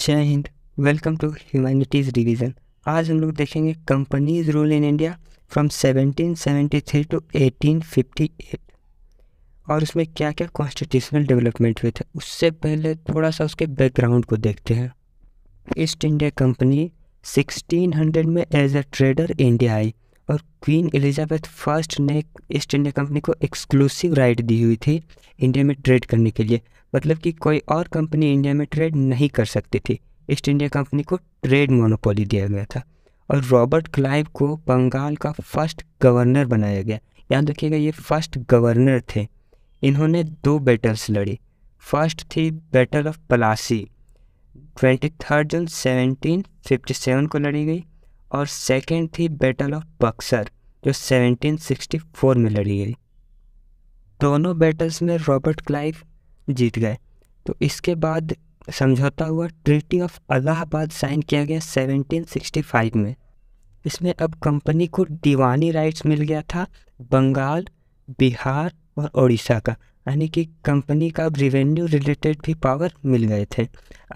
जय हिंद welcome to humanities revision आज हम लोग देखेंगे companies rule in India from 1773 to 1858 और उसमें क्या क्या कॉन्स्टिट्यूशनल डेवलपमेंट हुए थे उससे पहले थोड़ा सा उसके बैकग्राउंड को देखते हैं ईस्ट इंडिया कंपनी 1600 में एज अ ट्रेडर इंडिया आई और क्वीन एलिजाबेथ फर्स्ट ने ईस्ट इंडिया कंपनी को एक्सक्लूसिव राइट दी हुई थी इंडिया में ट्रेड करने के लिए मतलब कि कोई और कंपनी इंडिया में ट्रेड नहीं कर सकती थी ईस्ट इंडिया कंपनी को ट्रेड मोनोपोली दिया गया था और रॉबर्ट क्लाइव को बंगाल का फर्स्ट गवर्नर बनाया गया याद देखिएगा ये फर्स्ट गवर्नर थे इन्होंने दो बैटल्स लड़ी फर्स्ट थी battle of Plassey twenty third June seventeen fifty seven को लड़ी गई और सेकेंड थी बैटल ऑफ बक्सर जो सेवनटीन सिक्सटी फोर में लड़ी गई दोनों बैटल्स में रॉबर्ट क्लाइव जीत गए तो इसके बाद समझौता हुआ ट्रीटी ऑफ अलाहाबाद साइन किया गया 1765 में इसमें अब कंपनी को दीवानी राइट्स मिल गया था बंगाल बिहार और उड़ीसा का यानी कि कंपनी का अब रिवेन्यू रिलेटेड भी पावर मिल गए थे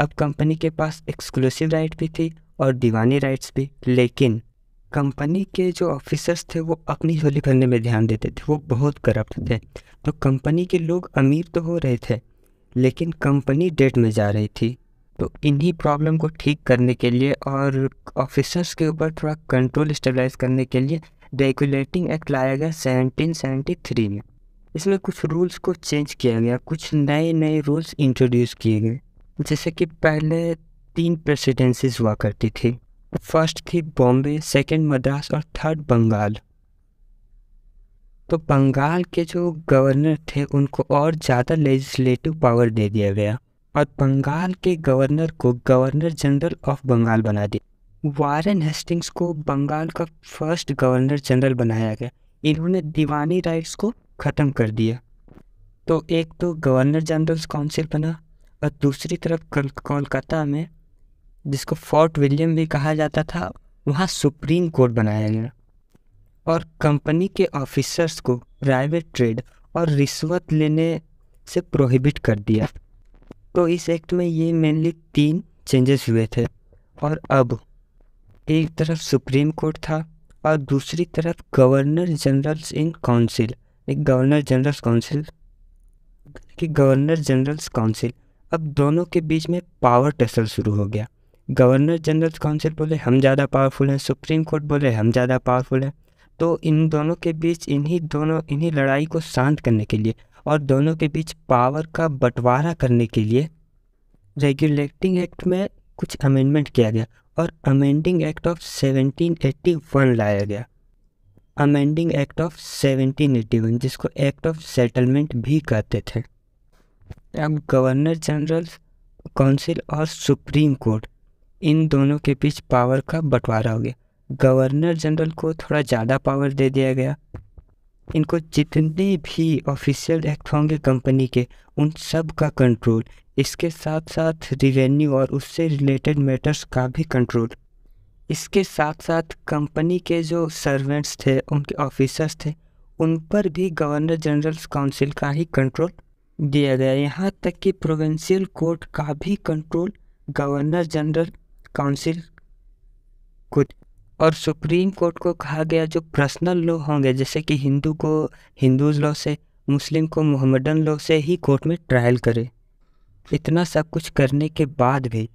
अब कंपनी के पास एक्सक्लूसिव राइट भी थी और दीवानी राइट्स भी लेकिन कंपनी के जो ऑफिसर्स थे वो अपनी झोली भरने में ध्यान देते थे वो बहुत करप्ट थे तो कंपनी के लोग अमीर तो हो रहे थे लेकिन कंपनी डेट में जा रही थी तो इन्हीं प्रॉब्लम को ठीक करने के लिए और ऑफिसर्स के ऊपर थोड़ा कंट्रोल स्टेबलाइज करने के लिए रेगुलेटिंग एक्ट लाया गया सेवनटीन सेवेंटी थ्री में इसमें कुछ रूल्स को चेंज किया गया कुछ नए नए रूल्स इंट्रोड्यूस किए गए जैसे कि पहले तीन प्रेसिडेंसीज हुआ करती थी फर्स्ट थी बॉम्बे सेकंड मद्रास और थर्ड बंगाल तो बंगाल के जो गवर्नर थे उनको और ज़्यादा लेजिस्लेटिव पावर दे दिया गया और बंगाल के गवर्नर को गवर्नर जनरल ऑफ बंगाल बना दिया वारन हेस्टिंग्स को बंगाल का फर्स्ट गवर्नर जनरल बनाया गया इन्होंने दीवानी राइट्स को ख़त्म कर दिया तो एक तो गवर्नर जनरल काउंसिल बना और दूसरी तरफ कोलकाता में जिसको फोर्ट विलियम भी कहा जाता था वहाँ सुप्रीम कोर्ट बनाया गया और कंपनी के ऑफिसर्स को प्राइवेट ट्रेड और रिश्वत लेने से प्रोहिबिट कर दिया तो इस एक्ट में ये मेनली तीन चेंजेस हुए थे और अब एक तरफ सुप्रीम कोर्ट था और दूसरी तरफ गवर्नर जनरल्स इन काउंसिल एक गवर्नर जनरल्स काउंसिल कि गवर्नर जनरल्स काउंसिल अब दोनों के बीच में पावर टसल शुरू हो गया गवर्नर जनरल काउंसिल बोले हम ज़्यादा पावरफुल हैं सुप्रीम कोर्ट बोले हम ज़्यादा पावरफुल हैं तो इन दोनों के बीच इन्हीं दोनों इन्हीं लड़ाई को शांत करने के लिए और दोनों के बीच पावर का बंटवारा करने के लिए रेगुलेटिंग एक्ट में कुछ अमेंडमेंट किया गया और अमेंडिंग एक्ट ऑफ 1781 लाया गया अमेंडिंग एक्ट ऑफ 1781 जिसको एक्ट ऑफ सेटलमेंट भी कहते थे अब गवर्नर जनरल काउंसिल और सुप्रीम कोर्ट इन दोनों के बीच पावर का बंटवारा हो गया गवर्नर जनरल को थोड़ा ज़्यादा पावर दे दिया गया इनको जितने भी ऑफिशियल एक्ट होंगे कंपनी के उन सब का कंट्रोल इसके साथ साथ रिवेन्यू और उससे रिलेटेड मैटर्स का भी कंट्रोल इसके साथ साथ कंपनी के जो सर्वेंट्स थे उनके ऑफिसर्स थे उन पर भी गवर्नर जनरल काउंसिल का ही कंट्रोल दिया गया यहाँ तक कि प्रोविंशियल कोर्ट का भी कंट्रोल गवर्नर जनरल काउंसिल कुछ और सुप्रीम कोर्ट को कहा गया जो पर्सनल लॉ होंगे जैसे कि हिंदू को हिंदूज लॉ से मुस्लिम को मोहम्मदन लॉ से ही कोर्ट में ट्रायल करे इतना सब कुछ करने के बाद भी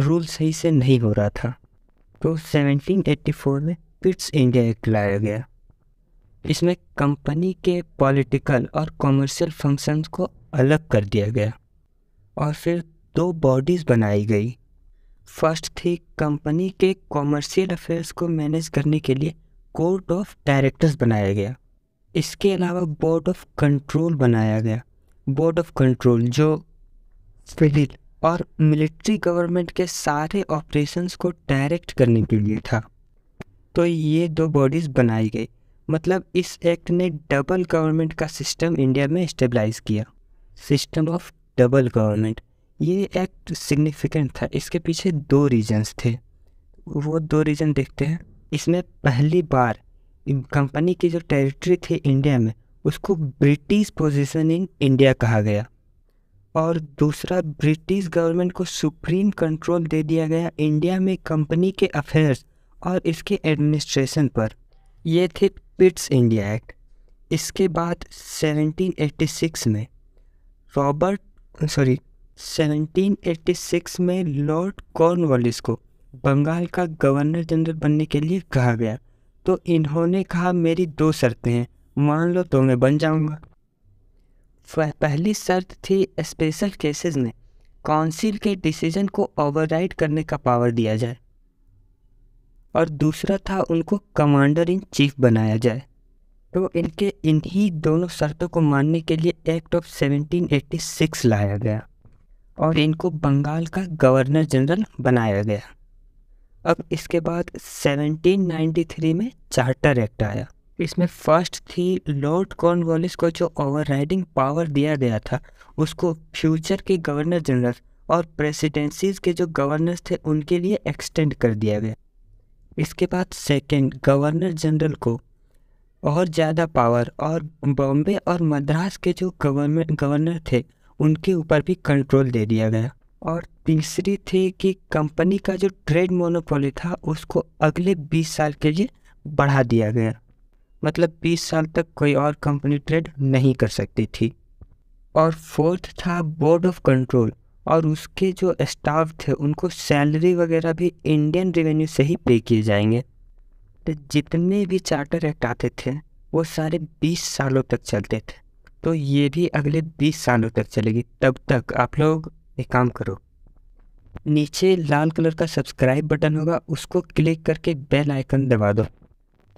रूल सही से नहीं हो रहा था तो 1784 में पिट्स इंडिया एक्ट लाया गया इसमें कंपनी के पॉलिटिकल और कॉमर्शियल फंक्शंस को अलग कर दिया गया और फिर दो बॉडीज़ बनाई गई फर्स्ट थी कंपनी के कॉमर्शियल अफेयर्स को मैनेज करने के लिए कोर्ट ऑफ डायरेक्टर्स बनाया गया इसके अलावा बोर्ड ऑफ कंट्रोल बनाया गया बोर्ड ऑफ कंट्रोल जो सिविल और मिलिट्री गवर्नमेंट के सारे ऑपरेशंस को डायरेक्ट करने के लिए था तो ये दो बॉडीज़ बनाई गई मतलब इस एक्ट ने डबल गवर्नमेंट का सिस्टम इंडिया में स्टेबलाइज किया सिस्टम ऑफ डबल गवर्नमेंट ये एक्ट सिग्निफिकेंट था इसके पीछे दो रीजंस थे वो दो रीजन देखते हैं इसमें पहली बार कंपनी की जो टेरिटरी थी इंडिया में उसको ब्रिटिश पोजीशन इन इंडिया कहा गया और दूसरा ब्रिटिश गवर्नमेंट को सुप्रीम कंट्रोल दे दिया गया इंडिया में कंपनी के अफेयर्स और इसके एडमिनिस्ट्रेशन पर यह थे पिट्स इंडिया एक्ट इसके बाद 1786 में रॉबर्ट सॉरी 1786 में लॉर्ड कॉर्नवालिस को बंगाल का गवर्नर जनरल बनने के लिए कहा गया तो इन्होंने कहा मेरी दो शर्तें हैं मान लो तो मैं बन जाऊंगा पहली शर्त थी स्पेशल केसेस में काउंसिल के डिसीजन को ओवरराइड करने का पावर दिया जाए और दूसरा था उनको कमांडर इन चीफ बनाया जाए तो इनके इन्हीं दोनों शर्तों को मानने के लिए एक्ट ऑफ 1786 लाया गया और इनको बंगाल का गवर्नर जनरल बनाया गया अब इसके बाद 1793 में चार्टर एक्ट आया इसमें फर्स्ट थी लॉर्ड कॉर्नवालिस को जो ओवरराइडिंग पावर दिया गया था उसको फ्यूचर के गवर्नर जनरल और प्रेसिडेंसीज के जो गवर्नर्स थे उनके लिए एक्सटेंड कर दिया गया इसके बाद सेकंड गवर्नर जनरल को और ज़्यादा पावर और बॉम्बे और मद्रास के जो गवर्नमेंट गवर्नर थे उनके ऊपर भी कंट्रोल दे दिया गया और तीसरी थी कि कंपनी का जो ट्रेड मोनोपोली था उसको अगले 20 साल के लिए बढ़ा दिया गया मतलब 20 साल तक कोई और कंपनी ट्रेड नहीं कर सकती थी और फोर्थ था बोर्ड ऑफ कंट्रोल और उसके जो स्टाफ थे उनको सैलरी वगैरह भी इंडियन रेवेन्यू से ही पे किए जाएंगे तो जितने भी चार्टर एक्ट आते थे वो सारे 20 सालों तक चलते थे तो ये भी अगले बीस सालों तक चलेगी तब तक आप लोग एक काम करो नीचे लाल कलर का सब्सक्राइब बटन होगा उसको क्लिक करके बेल आइकन दबा दो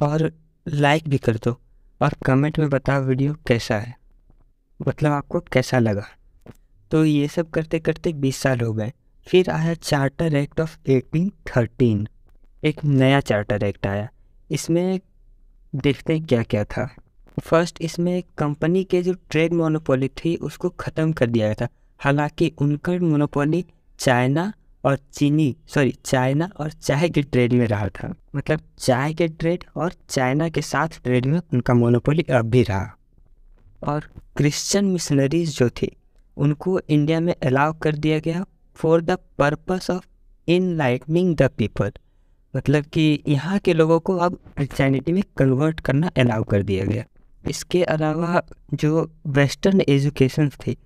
और लाइक भी कर दो और कमेंट में बताओ वीडियो कैसा है मतलब आपको कैसा लगा तो ये सब करते करते 20 साल हो गए फिर आया चार्टर एक्ट ऑफ 1813 एक नया चार्टर एक्ट आया इसमें देखते हैं क्या क्या था फर्स्ट इसमें कंपनी के जो ट्रेड मोनोपोली थी उसको ख़त्म कर दिया गया था हालांकि उनका मोनोपोली चाइना और चीनी सॉरी चाइना और चाय के ट्रेड में रहा था मतलब चाय के ट्रेड और चाइना के साथ ट्रेड में उनका मोनोपोली अब भी रहा और क्रिश्चियन मिशनरीज जो थी उनको इंडिया में अलाउ कर दिया गया for the purpose of enlightening the people मतलब कि यहाँ के लोगों को अब क्रिश्चैनिटी में कन्वर्ट करना अलाउ कर दिया गया इसके अलावा जो वेस्टर्न एजुकेशन थी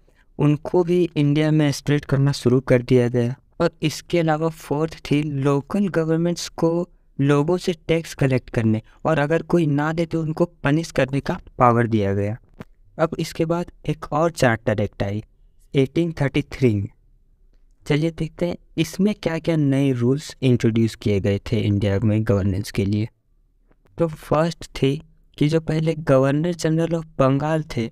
उनको भी इंडिया में स्प्रेड करना शुरू कर दिया गया और इसके अलावा फोर्थ थी लोकल गवर्नमेंट्स को लोगों से टैक्स कलेक्ट करने और अगर कोई ना दे तो उनको पनिश करने का पावर दिया गया अब इसके बाद एक और चार्टर एक्ट आई 1833 में चलिए देखते हैं इसमें क्या क्या नए रूल्स इंट्रोड्यूस किए गए थे इंडिया में गवर्नेंस के लिए तो फर्स्ट थी कि जो पहले गवर्नर जनरल ऑफ बंगाल थे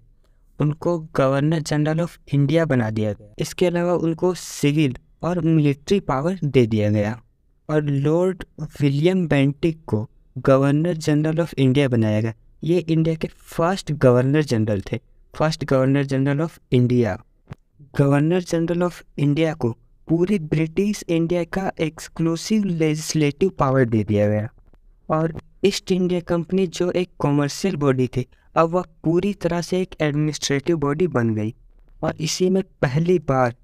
उनको गवर्नर जनरल ऑफ इंडिया बना दिया गया इसके अलावा उनको सिविल और मिलिट्री पावर दे दिया गया और लॉर्ड विलियम बेंटिक को गवर्नर जनरल ऑफ इंडिया बनाया गया ये इंडिया के फर्स्ट गवर्नर जनरल थे first governor general of India governor general of India को पूरे ब्रिटिश इंडिया का एक्सक्लूसिव लेजिस्लेटिव पावर दे दिया गया और ईस्ट इंडिया कंपनी जो एक कॉमर्शियल बॉडी थी अब वह पूरी तरह से एक एडमिनिस्ट्रेटिव बॉडी बन गई और इसी में पहली बार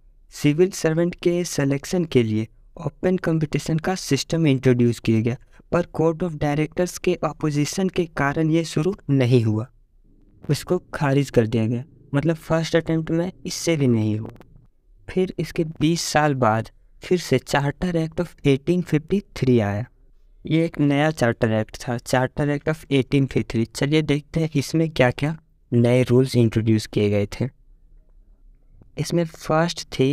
सिविल सर्वेंट के सिलेक्शन के लिए ओपन कंपटीशन का सिस्टम इंट्रोड्यूस किया गया पर कोर्ट ऑफ डायरेक्टर्स के अपोजिशन के कारण ये शुरू नहीं हुआ उसको खारिज कर दिया गया मतलब फर्स्ट अटैम्प्ट में इससे भी नहीं हुआ फिर इसके 20 साल बाद फिर से चार्टर एक्ट ऑफ 1853 आया ये एक नया चार्टर एक्ट था charter act of eighteen fifty चलिए देखते हैं इसमें क्या क्या नए रूल्स इंट्रोड्यूस किए गए थे इसमें फर्स्ट थी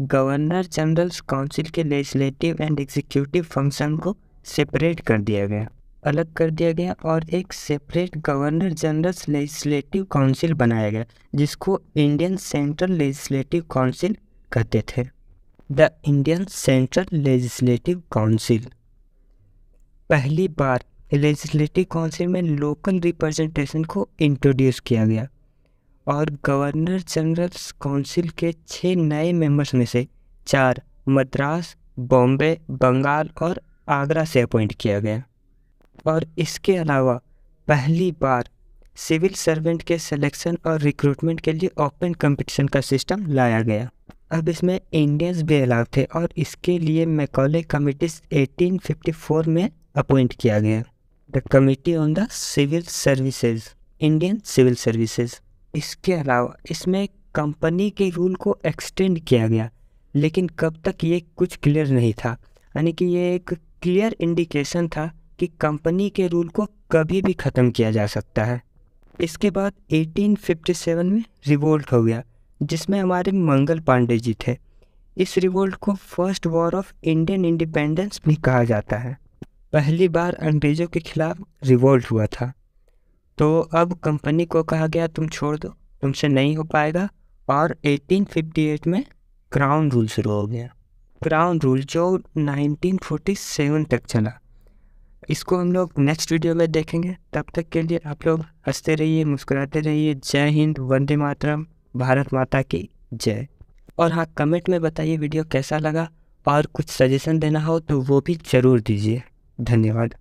गवर्नर जनरल्स काउंसिल के लेजिस्लेटिव एंड एग्जीक्यूटिव फंक्शन को सेपरेट कर दिया गया अलग कर दिया गया और एक separate governor generals legislative council बनाया गया जिसको इंडियन सेंट्रल लेजिस्लेटिव काउंसिल कहते थे the Indian central legislative council पहली बार लेजिस्लेटिव काउंसिल में लोकल रिप्रेजेंटेशन को इंट्रोड्यूस किया गया और गवर्नर जनरल काउंसिल के छः नए मेंबर्स में से चार मद्रास बॉम्बे बंगाल और आगरा से अपॉइंट किया गया और इसके अलावा पहली बार सिविल सर्वेंट के सिलेक्शन और रिक्रूटमेंट के लिए ओपन कंपटीशन का सिस्टम लाया गया अब इसमें इंडियंस भी अलाव थे और इसके लिए मैकॉले कमिटीज 1854 में अपॉइंट किया गया the committee on the civil services Indian civil services इसके अलावा इसमें कंपनी के रूल को एक्सटेंड किया गया लेकिन कब तक ये कुछ क्लियर नहीं था यानी कि ये एक क्लियर इंडिकेशन था कि कंपनी के रूल को कभी भी ख़त्म किया जा सकता है इसके बाद 1857 में रिवोल्ट हो गया जिसमें हमारे मंगल पांडे जी थे इस रिवोल्ट को first war of Indian independence भी कहा जाता है पहली बार अंग्रेज़ों के खिलाफ रिवोल्ट हुआ था तो अब कंपनी को कहा गया तुम छोड़ दो तुमसे नहीं हो पाएगा और 1858 में क्राउन रूल शुरू हो गया क्राउन रूल जो 1947 तक चला इसको हम लोग नेक्स्ट वीडियो में देखेंगे तब तक के लिए आप लोग हंसते रहिए मुस्कुराते रहिए जय हिंद वंदे मातरम भारत माता की जय और हाँ कमेंट में बताइए वीडियो कैसा लगा और कुछ सजेशन देना हो तो वो भी ज़रूर दीजिए धन्यवाद